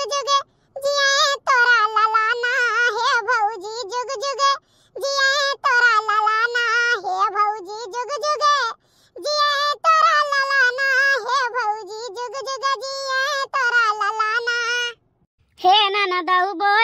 जुग जुग जिए तोरा ललाना हे भौजी जुग जुग जिए तोरा ललाना हे भौजी जुग जुग जिए तोरा ललाना हे भौजी जुग जुग जिए तोरा ललाना हे नाना दाऊ बोल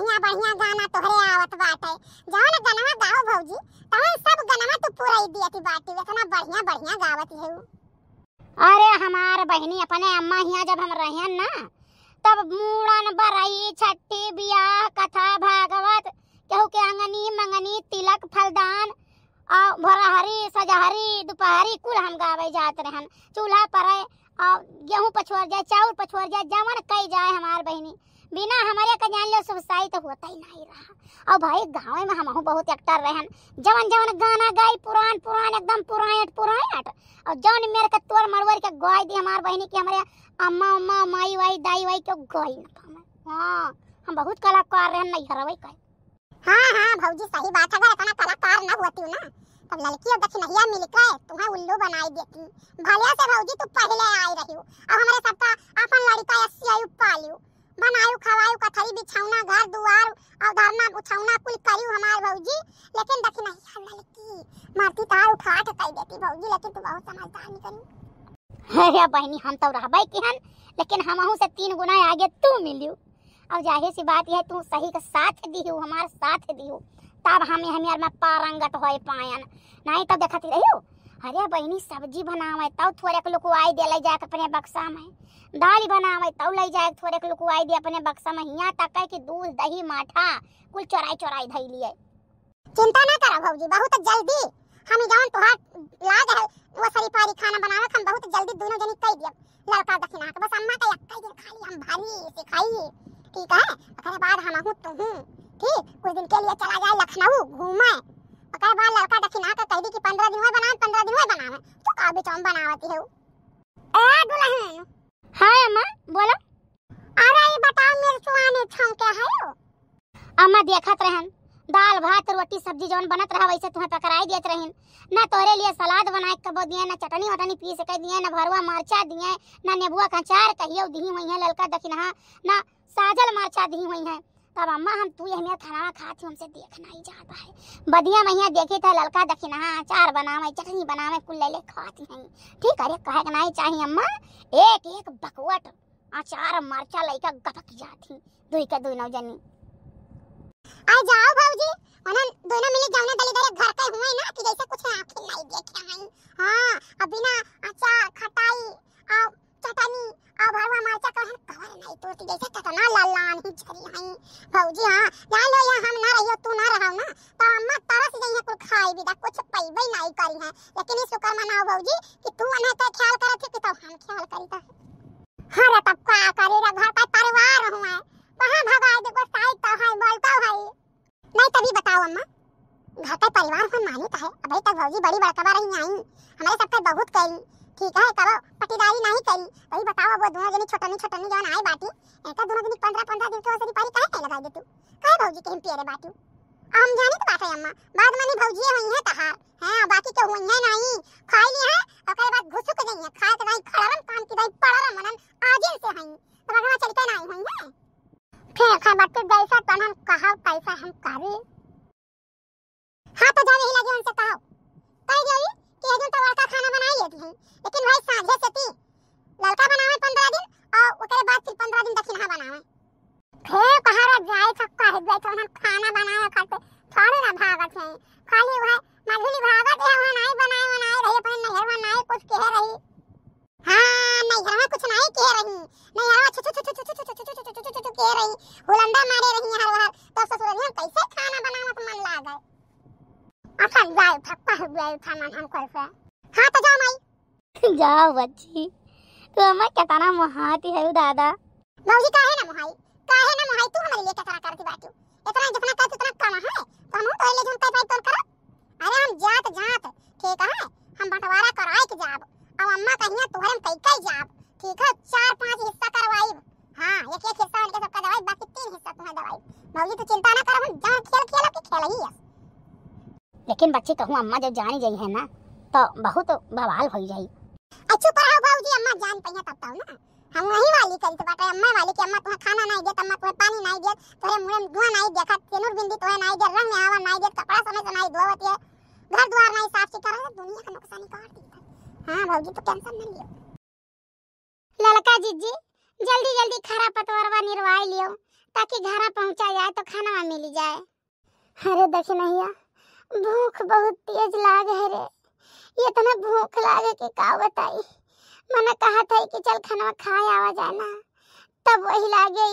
बढ़िया बढ़िया गाना तोहरे आवत बाटे जवन गनवा गाओ भौजी तवन सब गनवा तू पूरा ही दियती बाटी इतना बढ़िया बढ़िया गावत है अरे हमार बहनी अपने अम्मा हिया जब हम रहन ना तब मूड़न बराई छठी बियाह कथा भागवत केहू के अंगनी मंगनी तिलक फलदान आ भोरहरी सजहरी दुपहरी कुल हम गावे जात रहन चूल्हा पर गेहूँ पछोर जाए चाउर पछोर जाए जवन कई जाए हमार बहनी बिना हमारे का जान लो सुसाई तो होता ही नहीं रहा अब भाई गाँव में हम बहुत एक्टर रहन जवन जवन गाना गाई पुरान पुरान एकदम पुरायट पुरायट और जौन मेरे का तोर मरवर के गोई दी हमार बहनी की हमारे अम्मा उम्मा माई वाई दाई वाई के गोई न पावे हाँ हम बहुत कलाकार रहन नहीं हरवे कहे हाँ हाँ भौजी सही बात है अगर इतना कलाकार ना होती ना तब लड़की और दक्षिणिया मिलकर तुम्हें उल्लू बनाई देती भलिया से भौजी तू पहले आई रही हो अब हमारे सबका अपन लड़का ऐसी आई पालियो बनायो खवायो कथई बिछौना घर दुआर अवधारना गुछाउना कुल करियो हमार भौजी लेकिन देखि नहीं हल्ला लड़की मारती तार उठा के कह देती भौजी लेकिन तू बहुत समझदार नहीं करी अरे बहनी हम तो रहबै केहन लेकिन हमहू से तीन गुना आगे तू मिलियो अब जाहे सी बात यह तू सही का साथ दियो हमार साथ दियो तब हम हमार में पारंगत हो पायन नहीं तो देखती रहियो अरे बहनी सब्जी बनावे तब थोड़े लोग को दे ले जाके अपने बक्सा में दाल बनावे तौ ले जाए थोड़े के लुकुआई दी अपने बक्सा में हिया तक के दूध दही माठा कुल चौराई चौराई धई लिए चिंता ना करो भौजी बहुत जल्दी हम जाऊं तोहार लाज है वो सारी पारी खाना बनावे हम बहुत जल्दी दोनों जनी कह दियो लड़का दखिना के बस अम्मा का यक्का दिन खाली हम भारी से खाई ठीक है ओकरे बाद हम आहू तू हूं ठीक कुछ दिन के लिए चला जाए लखनऊ घूमे ओकरे बाद लड़का दखिना के कह दी कि 15 दिन में बनावे 15 दिन में बनावे तो का बिचौम बनावती है ओ दुल्हन हाय अम्मा बोलो अरे ये बताओ मेरे सुहाने छौके है अम्मा देखत रहन दाल भात रोटी सब्जी जोन बनत रहा वैसे तुम्हें पकड़ाई देत रहन ना तोरे लिए सलाद बनाए कबो दिए ना चटनी वटनी पी सके दिए ना भरवा मरचा दिए ना नेबुआ का अचार कहियो दही वही है ललका दखिनहा ना साजल मरचा दही वही है तब अम्मा हम तू हमें खाना खाती हमसे देखना ही चाहता है बदिया मैया देखे था तो लड़का दखिना अचार बनावे चटनी बनावे कुल ले ले खाती है ठीक अरे कहे के नहीं चाहिए अम्मा एक एक बकवट अचार मरचा लइका गपक जाती दुई के दुई नौ जनी आ जाओ भाजी अनन दोनों मिले जाओ ना दली दले से पैबे नहीं करी है लेकिन इस का मनाओ बऊजी कि तू अने का ख्याल करत थी कि तो हम ख्याल करी का तो। हां रे तब का करे रे घर पर परिवार हूं हुआ कहां भगाए देखो साइड तो है बोलता है नहीं तभी बताओ अम्मा घर पे परिवार हम माने का तो है अभी तक बऊजी बड़ी बड़कबा रही आई हमारे सब पे बहुत करी ठीक है करो पटीदारी नहीं करी अभी बताओ वो दोनों जनी छोटनी छोटनी जान आए बाटी एक दोनों जनी 15 15 दिन तो से पारी काहे लगा दे तू कहे बऊजी के एमपी रे बाटी आम जाने तो बात है अम्मा बाद माने भौजी होई है तहार हैं बाकी तो होई है नहीं मैं नैहरवा कुछ नहीं कह रही मैं यहां छु छु छु छु छु छु छु छु छु छु कह रही हुलंदा मारे रही हर हर तो ससुर ने कैसे खाना बनावत मन ला गए अठन जाओ ठप्पा हो गए था हम कर से हां तो जाओ माई जाओ बच्ची तू कहता ना मोहाती है दादा मौजी का है ना मोहाई है ना मोहाई तू हमारे लिए क्या करा करती बाटू इतना जितना करती उतना कम है तो हम तो ले जोन पे पे तोर कर अरे हम जात जात ठीक है हम बंटवारा कराए के जाब अब अम्मा कहिया तोहरे कई कई जाब ठीक है चार पांच हिस्सा करवाई हां एक एक हिस्सा उनके सबका दवाई बाकी तीन हिस्सा तुम्हारा दवाई मौजी तो चिंता ना करो हम जान खेल खेल के खेल ही है लेकिन बच्ची कहूँ अम्मा जब जान गई है ना तो बहुत बवाल हो जाई अच्छा पर हां बाबूजी अम्मा जान पई है तब तो ना हम वही वाली करी तो है अम्मा वाली कि अम्मा तुम्हें खाना नहीं दिया अम्मा तुम्हें पानी नहीं दिया तुम्हारे मुंह में धुआं नहीं देखत सिनूर बिंदी तोहे नहीं दिया रंग में आवा नहीं दिया कपड़ा समय से नहीं धोवत है घर द्वार नहीं साफ सुथरा है दुनिया का नुकसान ही कर दिया हाँ भौजी तो टेंशन न लियो ललका जीजी जल्दी जल्दी खरा पतवरवा निरवाई लियो ताकि घर पहुंचा जाए तो खाना मिल जाए अरे देखी नैया भूख बहुत तेज लाग है रे ये तो ना भूख लागे कि का बताई मैंने कहा था कि चल खाना खाए आवा जाए ना तब वही लागे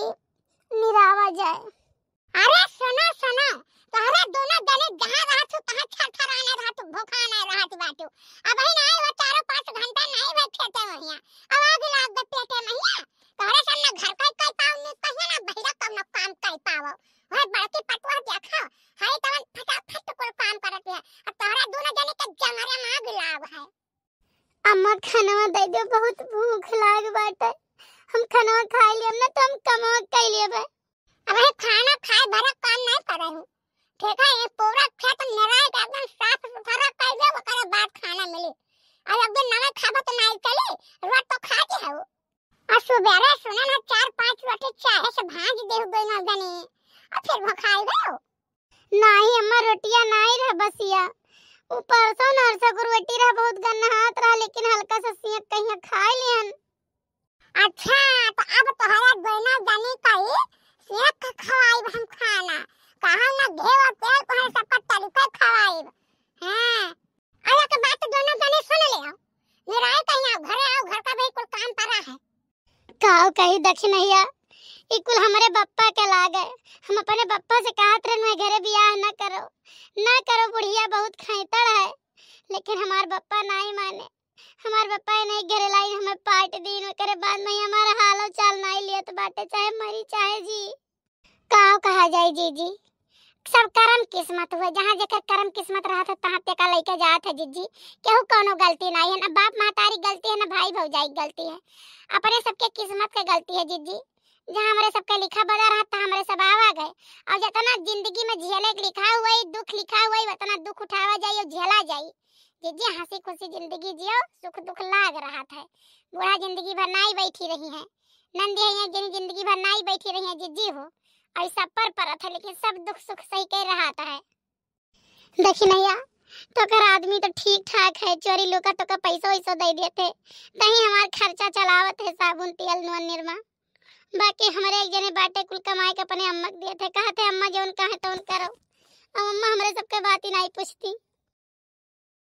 निरावा जाए अरे सुनो सुनो तोहरा दोनों दले जहां रहत हो तहां थरथराने रहत भोखाने रहत बाटू अब ही नहीं वो चारों पांच घंटा नहीं बैठे थे वहिया अब आग लाग गए पेटे महिया तोहरा सब ना घर का कोई पाव नहीं कहिया ना बहिरा कम ना काम कर पावो वह बड़की पटवा देखा है तवन फटाफट कुल काम करत है अब तोहरा दोनों जने के जमरे माग लाव है अम्मा खाना दे दो बहुत भूख लाग बाटे हम खाना खा लिए ना तो हम कमा कर लिए अब खाना ठीक है ये पूरा खेत मेरा है एकदम साफ सुथरा कर दे वो करे बात खाना मिली और एक दिन नमक खाबो तो नहीं चली रोट तो खा के है वो और सुबेरे सुने ना चार पांच रोटी चाहे से भांज दे हो गई ना जाने और फिर वो खाई गयो नहीं अम्मा रोटियां नहीं रह बसिया ऊपर से नरसा गुरवटी रह बहुत गन्ना हाथ रहा लेकिन हल्का सा सिया कहीं खा लियन अच्छा तो अब तोहरा गइना जाने कई सिया खवाई हम खाना कहा ना घेव और तेल पहन सब तली पे खवाई हां अरे के बात दोनों जने सुन ले आओ मेरा आए कहीं आओ घरे आओ घर का भाई कुल काम पड़ा है काओ कही दक्षिणैया ई कुल हमरे बप्पा के ला गए हम अपने बप्पा से कहत रहे मैं घरे बियाह ना करो ना करो बुढ़िया बहुत खैतड़ है लेकिन हमार बप्पा नहीं माने हमार बप्पा ने घरे लाई हमें पार्ट दीन करे बाद में हमारा हालो चाल नहीं लिया तो बाटे चाहे मरी चाहे जी का कहा जाए जीजी सब कर्म किस्मत हुआ जहाँ जेकर कर्म किस्मत रहा था तहाँ ते का लेके जात है जीजी केहू कोनो गलती नहीं है ना बाप महतारी गलती है ना भाई भौजाई गलती है अपने सबके किस्मत के गलती है जीजी जहाँ हमारे सबके लिखा बजा रहा था हमारे सब आवा गए और जितना जिंदगी में झेले लिखा हुआ दुख लिखा हुआ उतना दुख उठावा जाई और झेला जाई जीजी हंसी खुशी जिंदगी जियो सुख दुख लाग रहा था बूढ़ा जिंदगी भर ना ही बैठी रही है नंदी है जिंदगी भर ना ही बैठी रही है जीजी हो ऐसा पर पड़ा था लेकिन सब दुख सुख सही कह रहा था है देखिए नैया तो अगर आदमी तो ठीक ठाक है चोरी लुका तो का पैसा वैसा दे दिए थे नहीं हमारा खर्चा चलावत है साबुन तेल नून निरमा बाकी हमारे एक जने बाटे कुल कमाए के अपने अम्मा के दिए थे कहते अम्मा जो उनका है तो उन करो अब अम्मा हमारे सबके बात ही नहीं पूछती